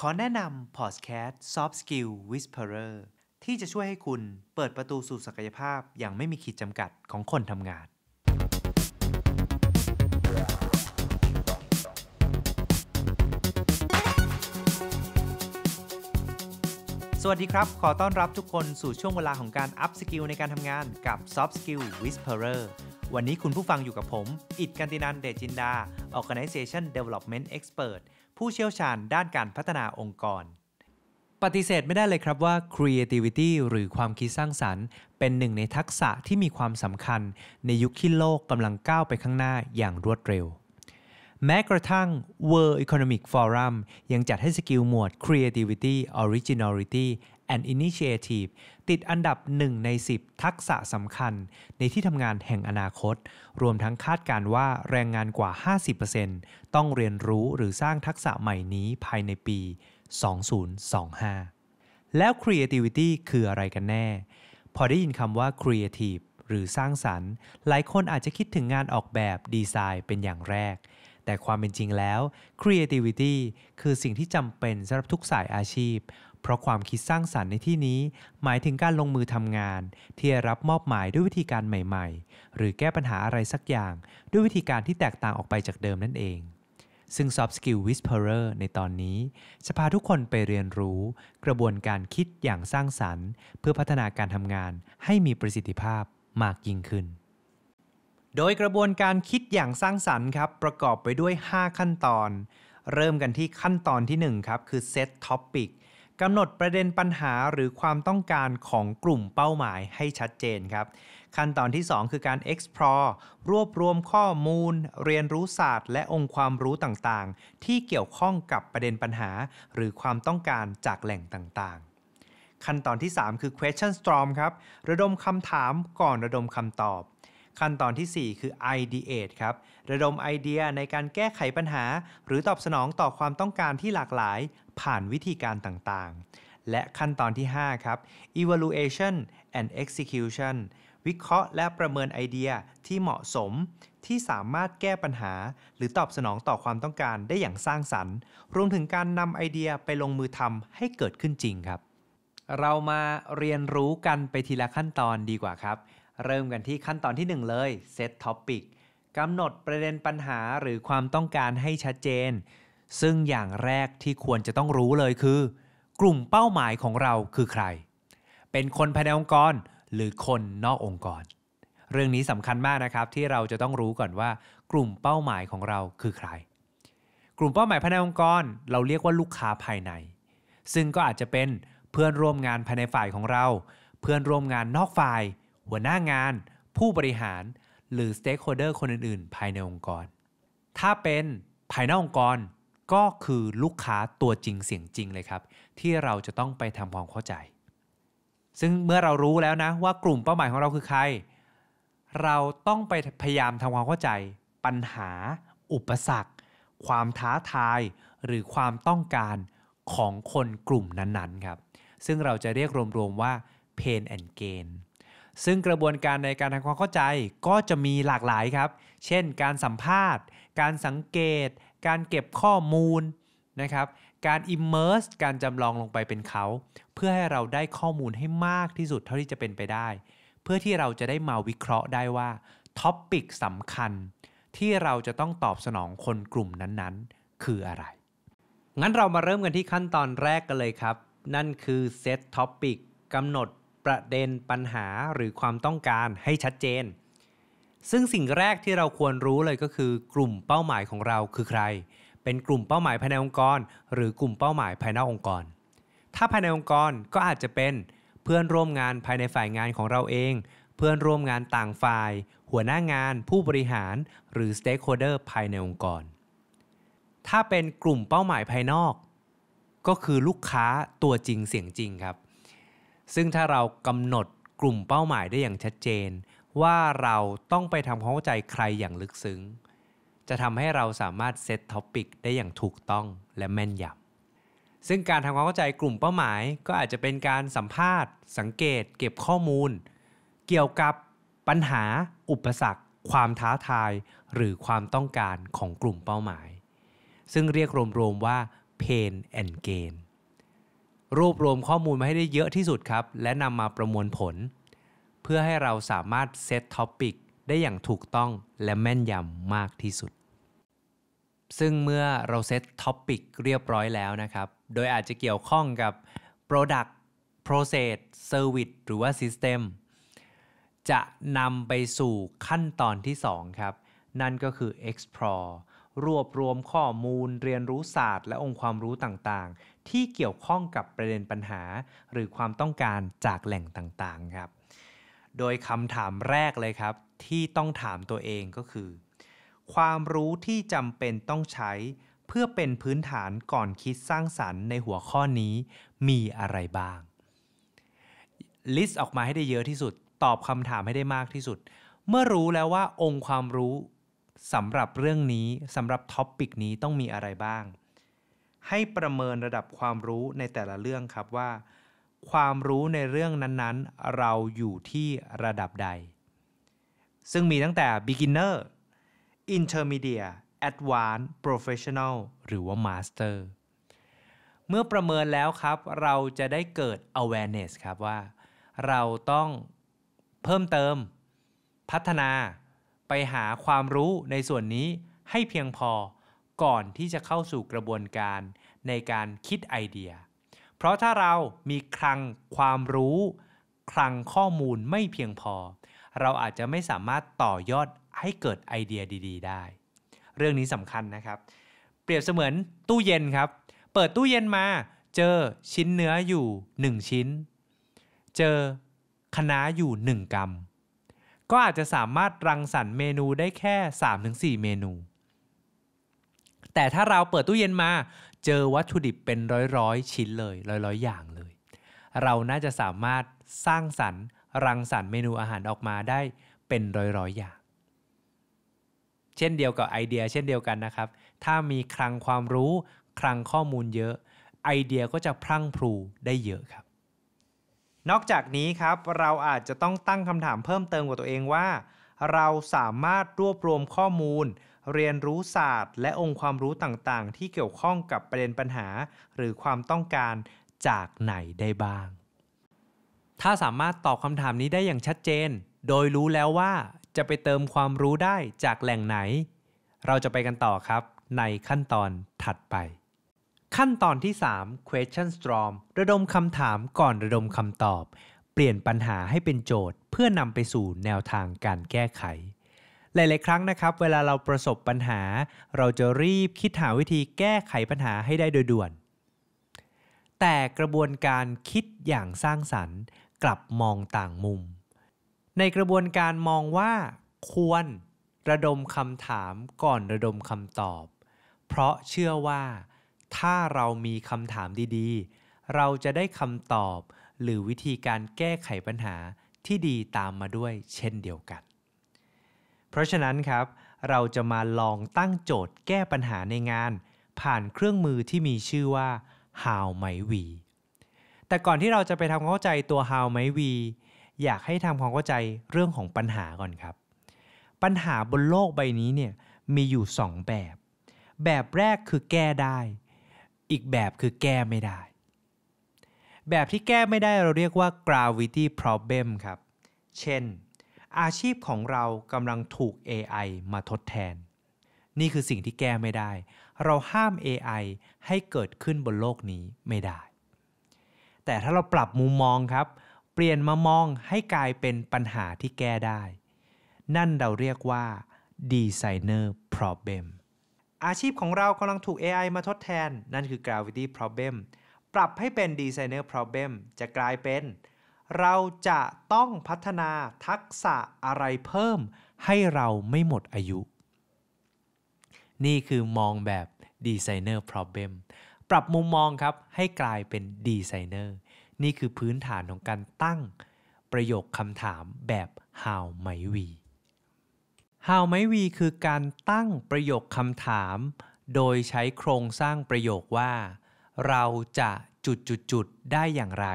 ขอแนะนำพอดแคสต์ Soft Skill Whisperer ที่จะช่วยให้คุณเปิดประตูสู่ศักยภาพ อย่างไม่มีขีดจำกัดของคนทำงาน สวัสดีครับ ขอต้อนรับทุกคนสู่ช่วงเวลาของการอัพสกิลในการทำงานกับ Soft Skill Whisperer วันนี้คุณผู้ฟังอยู่กับผม อิดกันตินันเดจินดา Organization Development Expert ผู้เชี่ยวชาญด้านการพัฒนาองค์กร ปฏิเสธไม่ได้เลยครับว่า creativity หรือความคิดสร้างสรรค์เป็นหนึ่งในทักษะที่มีความสำคัญ ในยุคที่โลกกำลังก้าวไปข้างหน้าอย่างรวดเร็ว แม้กระทั่ง World Economic Forum ยังจัดให้สกิลหมวด creativity originality and Initiative ติดอันดับ 1 ใน 10 ทักษะสำคัญในที่ทำงานแห่งอนาคต รวมทั้งคาดการว่าแรงงานกว่า 50%ต้องเรียนรู้หรือสร้างทักษะใหม่นี้ภายในปี 2025 แล้ว creativity คืออะไรกันแน่ พอได้ยินคำว่า creative หรือสร้างสรรค์ หลายคนอาจจะคิดถึงงานออกแบบดีไซน์เป็นอย่างแรก แต่ความเป็นจริงแล้ว creativity คือสิ่งที่จำเป็นสำหรับทุกสายอาชีพเพราะความคิดสร้างสรรค์ในที่นี้ หมายถึงการลงมือทำงาน ที่รับมอบหมายด้วยวิธีการใหม่ๆ หรือแก้ปัญหาอะไรสักอย่าง ด้วยวิธีการที่แตกต่างออกไปจากเดิมนั่นเอง ซึ่ง Soft Skill Whisperer ในตอนนี้ จะพาทุกคนไปเรียนรู้ กระบวนการคิดอย่างสร้างสรรค์ เพื่อพัฒนาการทำงานให้มีประสิทธิภาพมากยิ่งขึ้น โดยกระบวนการคิดอย่างสร้างสรรค์ครับประกอบไปด้วย 5 ขั้นตอน เริ่มกันที่ขั้นตอนที่ 1ครับคือ Set Topic กำหนดประเด็นปัญหาหรือความต้องการของกลุ่มเป้าหมายให้ชัดเจนครับ ขั้นตอนที่ 2 คือการ explore รวบรวมข้อมูล เรียนรู้ศาสตร์ และองค์ความรู้ต่าง ๆ ที่เกี่ยวข้องกับประเด็นปัญหา หรือความต้องการจากแหล่งต่างๆ ขั้นตอนที่ 3 คือ question storm ครับระดมคำถามก่อนระดมคำตอบ ขั้นตอนที่ 4 คือ ideate ครับระดมไอเดียในการแก้ไขปัญหา หรือตอบสนองต่อความต้องการที่หลากหลายผ่านวิธีการต่างๆ และขั้นตอนที่ 5 ครับ evaluation and execution วิเคราะห์และประเมินไอเดียที่เหมาะสม ที่สามารถแก้ปัญหา หรือตอบสนองต่อความต้องการได้อย่างสร้างสรรค์รวมถึงการนำไอเดียไปลงมือทำให้เกิดขึ้นจริงครับ เรามาเรียนรู้กันไปทีละขั้นตอนดีกว่าครับ เริ่มกันที่ขั้นตอนที่ 1 เลย Set Topic กำหนดประเด็นปัญหาหรือความต้องการให้ชัดเจนซึ่งอย่างแรกที่ควรจะต้องรู้เลยคือ กลุ่มเป้าหมายของเราคือใคร เป็นคนภายในองค์กร หรือคนนอกองค์กร เรื่องนี้สำคัญมากนะครับที่เราจะต้องรู้ก่อนว่า กลุ่มเป้าหมายของเราคือใคร กลุ่มเป้าหมายภายในองค์กร เราเรียกว่าลูกค้าภายใน ซึ่งก็อาจจะเป็นเพื่อนร่วมงานภายในฝ่ายของเรา เพื่อนร่วมงานนอกฝ่ายหัวหน้างาน ผู้บริหาร หรือสเต็กโฮเดอร์คนอื่นๆภายในองค์กร ถ้าเป็นภายในองค์กรก็คือลูกค้าตัวจริงเสียงจริงเลยครับ ที่เราจะต้องไปทำความเข้าใจ ซึ่งเมื่อเรารู้แล้วนะว่ากลุ่มเป้าหมายของเราคือใคร เราต้องไปพยายามทำความเข้าใจ ปัญหา อุปสรรค ความท้าทายหรือความต้องการของคนกลุ่มนั้นๆครับซึ่งเราจะเรียกรวมๆว่า pain and gain ซึ่งกระบวนการในการทำความเข้าใจก็จะมีหลากหลายครับ เช่น การสัมภาษณ์ การสังเกตการเก็บข้อมูลนะครับ การ immerse การจำลองลงไปเป็นเขา เพื่อให้เราได้ข้อมูลให้มากที่สุดเท่าที่จะเป็นไปได้ เพื่อที่เราจะได้มาวิเคราะห์ได้ว่าท็อปปิกสำคัญที่เราจะต้องตอบสนองคนกลุ่มนั้นๆ คืออะไร งั้นเรามาเริ่มกันที่ขั้นตอนแรกกันเลยครับ นั่นคือ set topic กำหนดประเด็นปัญหาหรือความต้องการให้ชัดเจนซึ่งสิ่งแรกที่เราควรรู้เลยก็คือกลุ่มเป้าหมายของเราคือใคร เป็นกลุ่มเป้าหมายภายในองค์กร หรือกลุ่มเป้าหมายภายนอกองค์กร ถ้าภายในองค์กรก็อาจจะเป็นเพื่อนร่วมงานภายในฝ่ายงานของเราเอง เพื่อนร่วมงานต่างฝ่าย หัวหน้างาน ผู้บริหาร หรือสเต็กโฮเดอร์ภายในองค์กร ถ้าเป็นกลุ่มเป้าหมายภายนอก ก็คือลูกค้าตัวจริงเสียงจริงครับ ซึ่งถ้าเรากำหนดกลุ่มเป้าหมายได้อย่างชัดเจนว่าเราต้องไปทำความเข้าใจใครอย่างลึกซึ้ง จะทำให้เราสามารถเซตท็อปิกได้อย่างถูกต้องและแม่นยำซึ่งการทำความเข้าใจกลุ่มเป้าหมาย ก็อาจจะเป็นการสัมภาษณ์ สังเกต เก็บข้อมูล เกี่ยวกับปัญหา อุปสรรค ความท้าทาย หรือความต้องการของกลุ่มเป้าหมาย ซึ่งเรียกรวมๆ ว่า pain and gain รวบรวมข้อมูลมาให้ได้เยอะที่สุดครับ และนำมาประมวลผลเพื่อให้เราสามารถเซตท็อปิกได้อย่างถูกต้องและแม่นยำมากที่สุด ซึ่งเมื่อเราเซตท็อปิกเรียบร้อยแล้วนะครับ โดยอาจจะเกี่ยวข้องกับ Product Process Service หรือว่า System จะนำไปสู่ขั้นตอนที่ 2 ครับ นั่นก็คือ explore รวบรวมข้อมูล เรียนรู้ศาสตร์และองค์ความรู้ต่าง ๆ ที่เกี่ยวข้องกับประเด็นปัญหา หรือความต้องการจากแหล่งต่าง ๆ ครับโดยคำถามแรกเลยครับ ที่ต้องถามตัวเองก็คือ ความรู้ที่จำเป็นต้องใช้ เพื่อเป็นพื้นฐานก่อนคิดสร้างสรรค์ในหัวข้อนี้มีอะไรบ้างลิสต์ออกมาให้ได้เยอะที่สุดตอบคำถามให้ได้มากที่สุด เมื่อรู้แล้วว่าองค์ความรู้สำหรับเรื่องนี้สำหรับท็อปปิกนี้ต้องมีอะไรบ้างให้ประเมินระดับความรู้ในแต่ละเรื่องครับว่าความรู้ในเรื่องนั้นๆ เราอยู่ที่ระดับใด ซึ่งมีตั้งแต่ beginner intermediate advanced professional หรือว่า master เมื่อประเมินแล้วครับ เราจะได้เกิด awareness ครับว่าเราต้องเพิ่มเติม พัฒนาไปหาความรู้ในส่วนนี้ให้เพียงพอก่อนที่จะเข้าสู่กระบวนการในการคิดไอเดียเพราะถ้าเรามีคลังความรู้คลังข้อมูลไม่เพียงพอ เราอาจจะไม่สามารถต่อยอดให้เกิดไอเดียดีๆ ได้ เรื่องนี้สำคัญนะครับ เปรียบเสมือนตู้เย็นครับ เปิดตู้เย็นมา เจอชิ้นเนื้ออยู่ 1 ชิ้น เจอคณะอยู่ 1 กรัมก็อาจจะสามารถรังสรรค์เมนูได้แค่ 3-4 เมนู แต่ถ้าเราเปิดตู้เย็นมาเจอวัตถุดิบเป็นร้อยๆ ชิ้นเลย ร้อยๆ อย่างเลย เราน่าจะสามารถสร้างสรรค์รังสรรค์เมนูอาหารออกมาได้เป็นร้อยๆ อย่าง เช่นเดียวกับไอเดียเช่นเดียวกันนะครับ ถ้ามีคลังความรู้คลังข้อมูลเยอะ ไอเดียก็จะพรั่งพรูได้เยอะครับ นอกจากนี้ครับเราอาจจะต้องตั้งคำถามเพิ่มเติมกับตัวเองว่า เราสามารถรวบรวมข้อมูลเรียนรู้ศาสตร์และองค์ความรู้ต่าง ๆ ที่เกี่ยวข้องกับประเด็นปัญหา หรือความต้องการจากไหนได้บ้าง ถ้าสามารถตอบคำถามนี้ได้อย่างชัดเจน โดยรู้แล้วว่าจะไปเติมความรู้ได้จากแหล่งไหน เราจะไปกันต่อครับ ในขั้นตอนถัดไป ขั้นตอนที่ 3 question storm ระดมคำถามก่อนระดมคำตอบ เปลี่ยนปัญหาให้เป็นโจทย์เพื่อนำไปสู่แนวทางการแก้ไขหลาย ๆ ครั้งนะครับ เวลาเราประสบปัญหา เราจะรีบคิดหาวิธีแก้ไขปัญหาให้ได้โดยด่วน แต่กระบวนการคิดอย่างสร้างสรรค์กลับมองต่างมุม ในกระบวนการมองว่า ควรระดมคำถามก่อนระดมคำตอบ เพราะเชื่อว่า ถ้าเรามีคำถามดี ๆ เราจะได้คำตอบ หรือวิธีการแก้ไขปัญหาที่ดีตามมาด้วยเช่นเดียวกันราะฉะนั้นครับเราจะมาลองตั้งโจทย์แก้ปัญหาในงาน ผ่านเครื่องมือที่มีชื่อว่า How ไมวีแต่ก่อนที่เราจะไปทำความเข้าใจตัว How ไมวีอยากให้ทำความเข้าใจเรื่องของปัญหาก่อนครับ ปัญหาบนโลกใบนี้เนี่ยมีอยู่ 2 แบบ แบบแรกคือแก้ได้ อีกแบบคือแก้ไม่ได้ แบบที่แก้ไม่ได้เราเรียกว่า gravity problem ครับ เช่นอาชีพของเรากำลังถูก AI มาทดแทน นี่คือสิ่งที่แก้ไม่ได้ เราห้าม AI ให้เกิดขึ้นบนโลกนี้ไม่ได้ แต่ถ้าเราปรับมุมมองครับ เปลี่ยนมามองให้กลายเป็นปัญหาที่แก้ได้ นั่นเราเรียกว่า Designer Problem อาชีพของเรากำลังถูก AI มาทดแทน นั่นคือ Gravity Problem ปรับให้เป็น Designer Problem จะกลายเป็นเราจะต้องพัฒนาทักษะอะไรเพิ่มให้เราไม่หมดอายุ นี่คือมองแบบดีไซเนอร์ problem ปรับมุมมองครับให้กลายเป็นดีไซเนอร์ นี่คือพื้นฐานของการตั้งประโยคคำถามแบบ how ไ a มวี how ไ a มวีคือการตั้งประโยคคำถาม โดยใช้โครงสร้างประโยคว่า เราจะจุดจุดจุดได้อย่างไร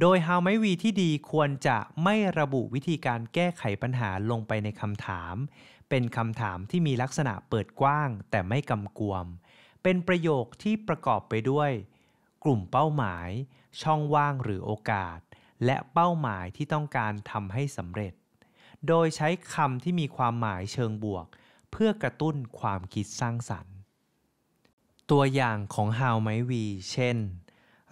โดย How ไมวีที่ดีควรจะไม่ระบุวิธีการแก้ไขปัญหาลงไปในคำถาม เป็นคำถามที่มีลักษณะเปิดกว้างแต่ไม่กำกวม เป็นประโยคที่ประกอบไปด้วย กลุ่มเป้าหมาย ช่องว่างหรือโอกาส และเป้าหมายที่ต้องการทำให้สำเร็จ โดยใช้คำที่มีความหมายเชิงบวก เพื่อกระตุ้นความคิดสร้างสรรค์ ตัวอย่างของ How ไมวีเช่น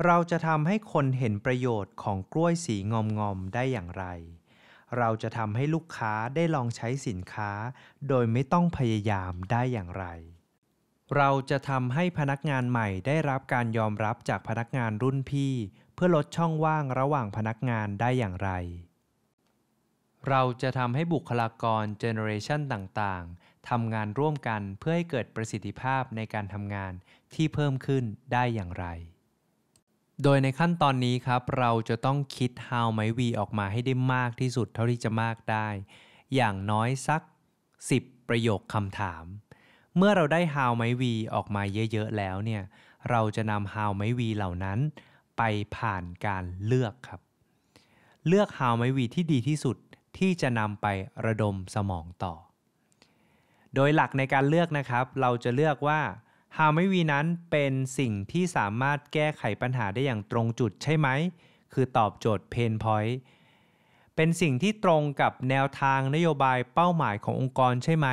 เราจะทำให้คนเห็นประโยชน์ของกล้วยสีงอมงอมได้อย่างไร เราจะทำให้ลูกค้าได้ลองใช้สินค้า โดยไม่ต้องพยายามได้อย่างไร เราจะทำให้พนักงานใหม่ได้รับการยอมรับจากพนักงานรุ่นพี่ เพื่อลดช่องว่างระหว่างพนักงานได้อย่างไร เราจะทำให้บุคลากรเจเนอเรชันต่างๆ ทำงานร่วมกันเพื่อให้เกิดประสิทธิภาพในการทำงานที่เพิ่มขึ้นได้อย่างไรโดยในขั้นตอนนี้ครับเราจะต้องคิด how ไมวีออกมาให้ได้มากที่สุดเท่าที่จะมากได้ อย่างน้อยสัก 10 ประโยคคำถาม เมื่อเราได้ how ไมวีออกมาเยอะๆแล้วเนี่ย เราจะนำ how ไมวีเหล่านั้นไปผ่านการเลือกครับเลือก how ไมวีที่ดีที่สุดที่จะนำไประดมสมองต่อ โดยหลักในการเลือกนะครับเราจะเลือกว่าฮาไม่วีนั้นเป็นสิ่งที่สามารถแก้ไขปัญหาได้อย่างตรงจุดใช่ไหม คือตอบโจทย์เพนพอยต์เป็นสิ่งที่ตรงกับแนวทางนโยบายเป้าหมายขององค์กรใช่ไหม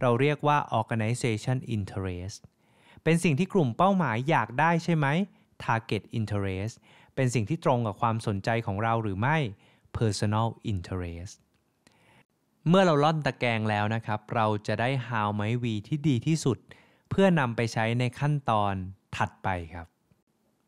เราเรียกว่า organization interest เป็นสิ่งที่กลุ่มเป้าหมายอยากได้ใช่ไหม target interest เป็นสิ่งที่ตรงกับความสนใจของเราหรือไม่ personal interest เมื่อเราล่อนตะแกรงแล้วนะครับ เราจะได้ how ไม้วีที่ดีที่สุดเพื่อนำไปใช้ในขั้นตอนถัดไปครับ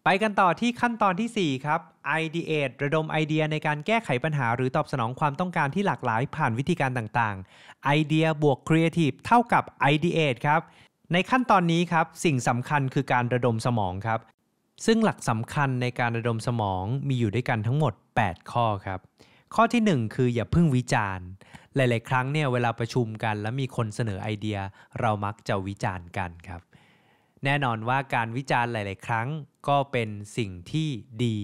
ไปกันต่อที่ขั้นตอนที่ 4 ครับ ideate ระดมไอเดียในการแก้ไขปัญหา หรือตอบสนองความต้องการที่หลากหลายผ่านวิธีการต่างๆไอเดียบวก creative เท่ากับ ideate ครับ ในขั้นตอนนี้ครับ สิ่งสำคัญคือการระดมสมองครับ ซึ่งหลักสำคัญในการระดมสมองมีอยู่ด้วยกันทั้งหมด 8 ข้อครับข้อที่ 1 คืออย่าพึ่งวิจารณ์หลาย ๆ ครั้งเนี่ยเวลาประชุมกันแล้วมีคนเสนอไอเดียเรามักจะวิจารณ์กันครับ แน่นอนว่าการวิจารณ์หลาย ๆ ครั้งก็เป็นสิ่งที่ดี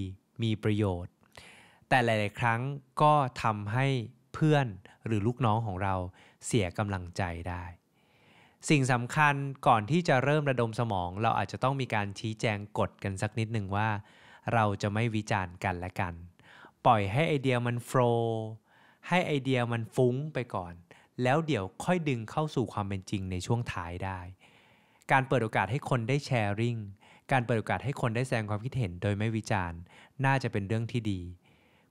มีประโยชน์ แต่หลาย ๆ ครั้งก็ทำให้เพื่อนหรือลูกน้องของเราเสียกำลังใจได้ สิ่งสำคัญก่อนที่จะเริ่มระดมสมอง เราอาจจะต้องมีการชี้แจงกฎกันสักนิดหนึ่งว่า เราจะไม่วิจารณ์กันและกัน ปล่อยให้ไอเดียมันโฟลให้ไอเดียมันฟุ้งไปก่อน แล้วเดี๋ยวค่อยดึงเข้าสู่ความเป็นจริงในช่วงท้ายได้ การเปิดโอกาสให้คนได้แชร์ริ่งการเปิดโอกาสให้คนได้แสดงความคิดเห็นโดยไม่วิจารณ์ น่าจะเป็นเรื่องที่ดี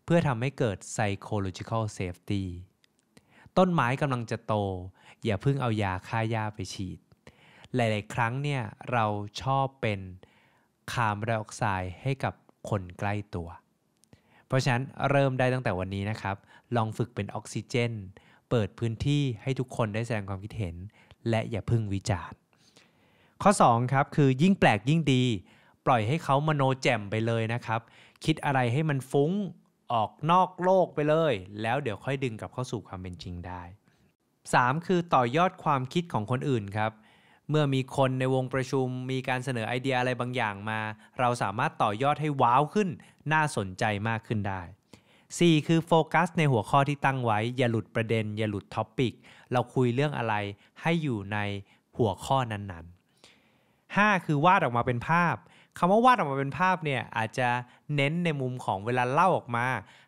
เพื่อทำให้เกิด psychological safety ต้นไม้กำลังจะโต อย่าเพิ่งเอายาฆ่าหญ้าไปฉีด หลาย ๆ ครั้งเนี่ย เราชอบเป็นคาร์บอนไดออกไซด์ให้กับคนใกล้ตัวเพราะฉะนั้น เริ่มได้ตั้งแต่วันนี้นะครับ ลองฝึกเป็นออกซิเจน เปิดพื้นที่ให้ทุกคนได้แสดงความคิดเห็น และอย่าพึ่งวิจารณ์ ข้อ 2 ครับ คือยิ่งแปลกยิ่งดี ปล่อยให้เขามโนแจ่มไปเลยนะครับ คิดอะไรให้มันฟุ้งออกนอกโลกไปเลย แล้วเดี๋ยวค่อยดึงกลับเข้าสู่ความเป็นจริงได้ 3. คือต่อยอดความคิดของคนอื่นครับเมื่อมีคนในวงประชุมมีการเสนอไอเดียอะไรบางอย่างมา เราสามารถต่อยอดให้ว้าวขึ้นน่าสนใจมากขึ้นได้ 4. คือโฟกัสในหัวข้อที่ตั้งไว้อย่าหลุดประเด็น อย่าหลุดท็อปปิกเราคุยเรื่องอะไรให้อยู่ในหัวข้อนั้นๆ 5. คือวาดออกมาเป็นภาพคำว่าวาดออกมาเป็นภาพเนี่ยอาจจะเน้นในมุมของเวลาเล่าออกมา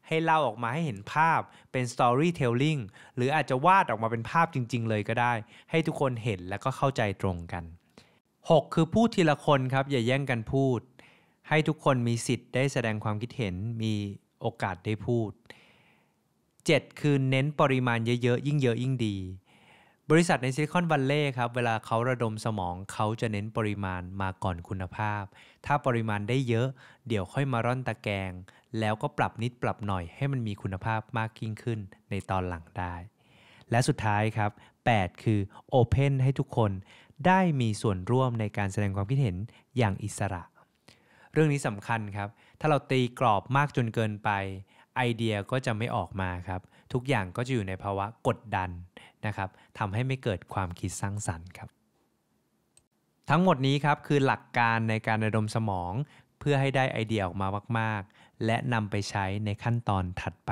ให้เล่าออกมาให้เห็นภาพเป็น storytelling หรืออาจจะวาดออกมาเป็นภาพจริงๆเลยก็ได้ ให้ทุกคนเห็นแล้วก็เข้าใจตรงกัน 6. คือพูดทีละคนครับอย่าแย่งกันพูด ให้ทุกคนมีสิทธิ์ได้แสดงความคิดเห็นมีโอกาสได้พูด 7. คือเน้นปริมาณเยอะ ๆ ยิ่งเยอะยิ่งดีบริษัทในซิลิคอนวัลเลย์ครับเวลาเขาระดมสมองเขาจะเน้นปริมาณมาก่อนคุณภาพ ถ้าปริมาณได้เยอะ เดี๋ยวค่อยมาร่อนตะแกง แล้วก็ปรับนิดปรับหน่อยให้มันมีคุณภาพมากยิ่งขึ้นในตอนหลังได้ และสุดท้ายครับ 8 คือ Open ให้ทุกคนได้มีส่วนร่วมในการแสดงความคิดเห็นอย่างอิสระ เรื่องนี้สำคัญครับ ถ้าเราตีกรอบมากจนเกินไปไอเดียก็จะไม่ออกมาครับ ทุกอย่างก็จะอยู่ในภาวะกดดัน นะครับทำให้ไม่เกิดความคิดสร้างสรรค์ครับ ทั้งหมดนี้ครับ คือหลักการในการระดมสมอง เพื่อให้ได้ไอเดียออกมามาก ๆ และนำไปใช้ในขั้นตอนถัดไป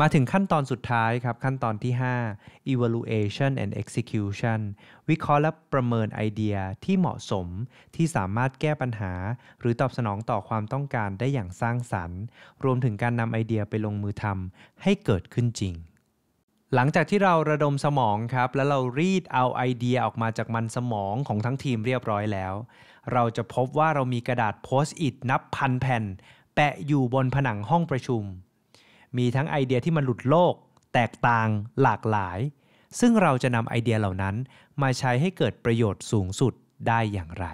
มาถึงขั้นตอนสุดท้ายครับ ขั้นตอนที่ 5 evaluation and execution วิเคราะห์และประเมินไอเดียที่เหมาะสมที่สามารถแก้ปัญหา หรือตอบสนองต่อความต้องการได้อย่างสร้างสรรค์ รวมถึงการนำไอเดียไปลงมือทำให้เกิดขึ้นจริง หลังจากที่เราระดมสมองครับ แล้วเรารีดเอาไอเดียออกมาจากมันสมองของทั้งทีมเรียบร้อยแล้ว เราจะพบว่าเรามีกระดาษโพสต์อิทนับพันแผ่นแปะอยู่บนผนังห้องประชุมมีทั้งไอเดียที่มันหลุดโลก แตกต่างหลากหลาย ซึ่งเราจะนำไอเดียเหล่านั้นมาใช้ให้เกิดประโยชน์สูงสุดได้อย่างไร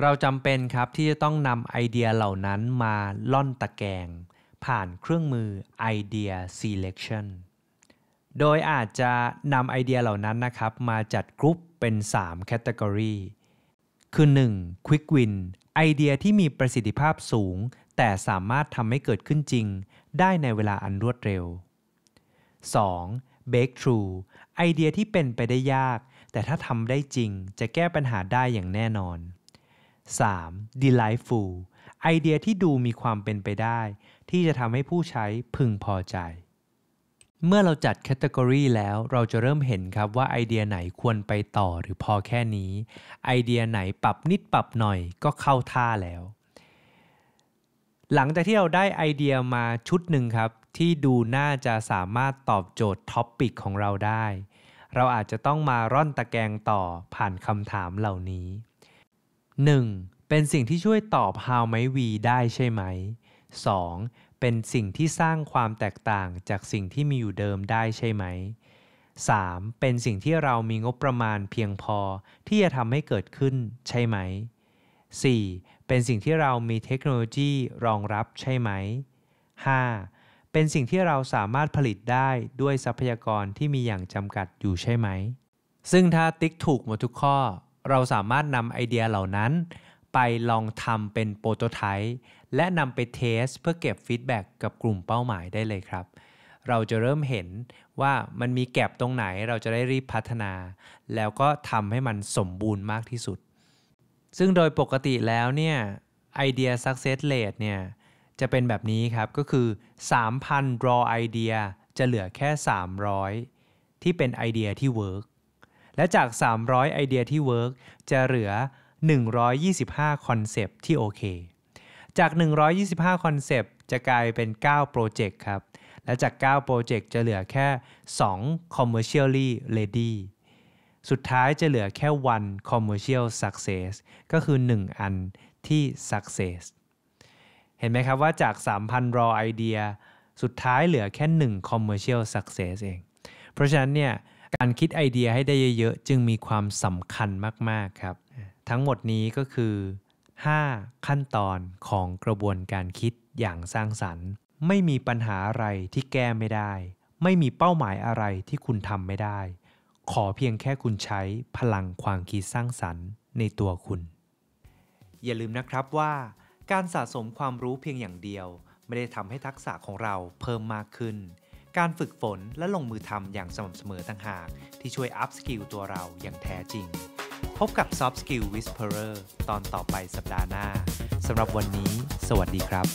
เราจำเป็นครับที่จะต้องนำไอเดียเหล่านั้นมาล่อนตะแกง ผ่านเครื่องมือไอเดีย Selection โดยอาจจะนำไอเดียเหล่านั้นนะครับ มาจัดกรุ๊ปเป็น3 c a t e g o r y คือ 1. Quick Win ไอเดียที่มีประสิทธิภาพสูงแต่สามารถทำให้เกิดขึ้นจริง ได้ในเวลาอันรวดเร็ว 2. b a k t h r o u g h ไอเดียที่เป็นไปได้ยาก แต่ถ้าทำได้จริงจะแก้ปัญหาได้อย่างแน่นอน 3. Delightful ไอเดียที่ดูมีความเป็นไปได้ ที่จะทำให้ผู้ใช้พึงพอใจ เมื่อเราจัดแคตตากรีแล้วเราจะเริ่มเห็นครับว่าไอเดียไหนควรไปต่อหรือพอแค่นี้ ไอเดียไหนปรับนิดปรับหน่อยก็เข้าท่าแล้วหลังจากที่เราได้ไอเดียมาชุดหนึ่งครับ ที่ดูน่าจะสามารถตอบโจทย์ท็อปปิกของเราได้ เราอาจจะต้องมาร่อนตะแกงต่อผ่านคำถามเหล่านี้ 1. เป็นสิ่งที่ช่วยตอบ how ไม we ได้ใช่ไหม 2. เป็นสิ่งที่สร้างความแตกต่างจากสิ่งที่มีอยู่เดิมได้ใช่ไหม 3. เป็นสิ่งที่เรามีงบประมาณเพียงพอที่จะทำให้เกิดขึ้นใช่ไหม 4. เป็นสิ่งที่เรามีเทคโนโลยีรองรับใช่ไหม 5. เป็นสิ่งที่เราสามารถผลิตได้ด้วยทรัพยากรที่มีอย่างจำกัดอยู่ใช่ไหม ซึ่งถ้าติ๊กถูกหมดทุกข้อ เราสามารถนำไอเดียเหล่านั้น ไปลองทำเป็นโปรโตไทป์และนำไปเทสเพื่อเก็บฟีดแบ็กกับกลุ่มเป้าหมายได้เลยครับ เราจะเริ่มเห็นว่ามันมีแก็บตรงไหนเราจะได้รีบพัฒนา แล้วก็ทำให้มันสมบูรณ์มากที่สุดซึ่งโดยปกติแล้วเนี่ยไอเดีย success rate เนี่ยจะเป็นแบบนี้ครับ ก็คือ 3,000 raw idea จะเหลือแค่ 300 ที่เป็นไอเดียที่ work และจาก 300ไอเดียที่ work จะเหลือ 125คอนเซปที่โอเค จาก 125คอนเซปจะกลายเป็น9โปรเจกต์ครับ และจาก9โปรเจกต์จะเหลือแค่2 commercially ready สุดท้ายจะเหลือแค่ one commercial success ก็คือ 1 อันที่ success เห็นไหมครับว่าจาก 3,000 r a อ idea สุดท้ายเหลือแค่1 commercial success เอง เพราะฉะนั้นเนี่ยการคิดไอเดียให้ได้เยอะๆ จึงมีความสำคัญมากๆครับ ทั้งหมดนี้ก็คือ 5 ขั้นตอนของกระบวนการคิดอย่างสร้างสรรค์ ไม่มีปัญหาอะไรที่แก้ไม่ได้ ไม่มีเป้าหมายอะไรที่คุณทำไม่ได้ขอเพียงแค่คุณใช้พลังความคิดสร้างสรรค์ในตัวคุณ อย่าลืมนะครับว่า การสะสมความรู้เพียงอย่างเดียว ไม่ได้ทำให้ทักษะของเราเพิ่มมากขึ้น การฝึกฝนและลงมือทำอย่างสม่ำเสมอต่างหาก ที่ช่วยอัพสกิลตัวเราอย่างแท้จริง พบกับ Soft Skill Whisperer ตอนต่อไปสัปดาห์หน้า สำหรับวันนี้ สวัสดีครับ